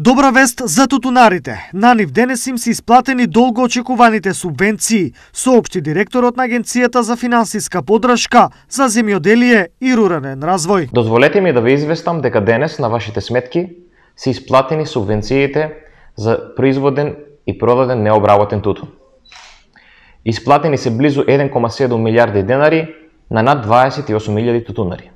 Добра вест за тутунарите. На нив денес им се исплатени долго очекуваните субвенции, соопшти директорот на Агенцијата за финансиска подршка за земјоделие и рурален развој. Дозволете ми да ве известам дека денес на вашите сметки се исплатени субвенциите за производен и продаден необработен тутун. Исплатени се близу 1,7 милиарди денари на над 28 милиарди тутунари.